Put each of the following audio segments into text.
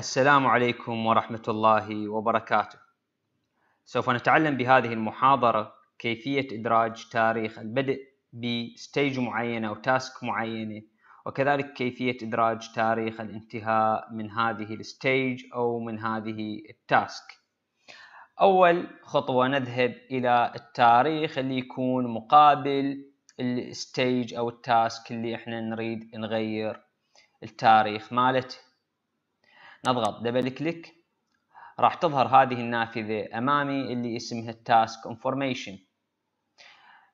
السلام عليكم ورحمة الله وبركاته. سوف نتعلم بهذه المحاضرة كيفية إدراج تاريخ البدء بستيج معينة أو تاسك معينة وكذلك كيفية إدراج تاريخ الانتهاء من هذه الستيج أو من هذه التاسك. أول خطوة نذهب إلى التاريخ اللي يكون مقابل الستيج أو التاسك اللي إحنا نريد نغير التاريخ مالته. نضغط دبل كليك راح تظهر هذه النافذة أمامي اللي اسمها Task انفورميشن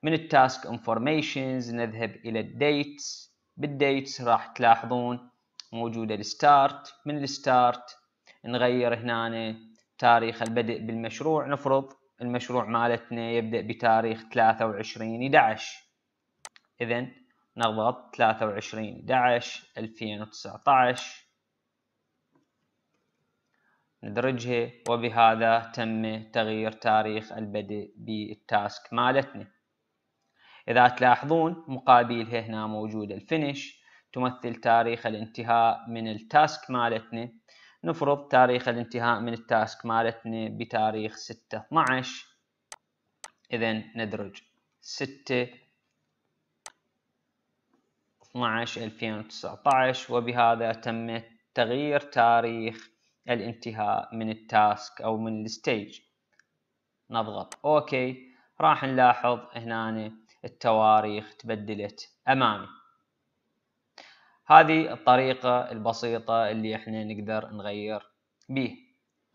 من التاسك انفورميشنز نذهب إلى الديتس بالديتس راح تلاحظون موجودة الستارت من الستارت نغير هنا تاريخ البدء بالمشروع نفرض المشروع مالتنا يبدأ بتاريخ 23 11 إذا نضغط 23 11 2019 ندرجها وبهذا تم تغيير تاريخ البدء بالتاسك مالتنا إذا تلاحظون مقابلها هنا موجود الفينش تمثل تاريخ الانتهاء من التاسك مالتنا نفرض تاريخ الانتهاء من التاسك مالتنا بتاريخ 6 12 إذا ندرج 6 12 2019 وبهذا تم تغيير تاريخ الانتهاء من التاسك او من الستيج نضغط اوكي راح نلاحظ هنا التواريخ تبدلت امامي هذه الطريقة البسيطة اللي احنا نقدر نغير به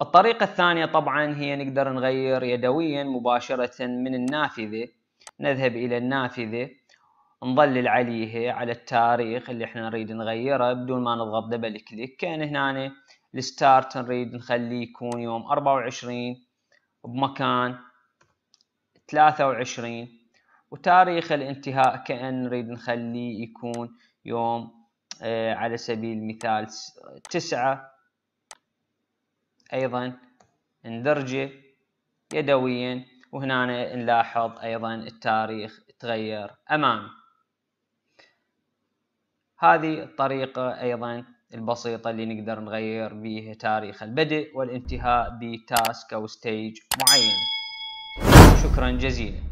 الطريقة الثانية طبعا هي نقدر نغير يدويا مباشرة من النافذة نذهب إلى النافذة نظلل عليها على التاريخ اللي احنا نريد نغيره بدون ما نضغط دبل كليك كان هنا الستارت نريد نخليه يكون يوم 24 بمكان 23 وتاريخ الانتهاء كأن نريد نخليه يكون يوم آه على سبيل المثال تسعة أيضا ندرجه يدويا وهنا نلاحظ أيضا التاريخ تغير أمامي هذه الطريقة أيضا البسيطة اللي نقدر نغير بيها تاريخ البدء والانتهاء بتاسك أو ستيج معين شكرا جزيلا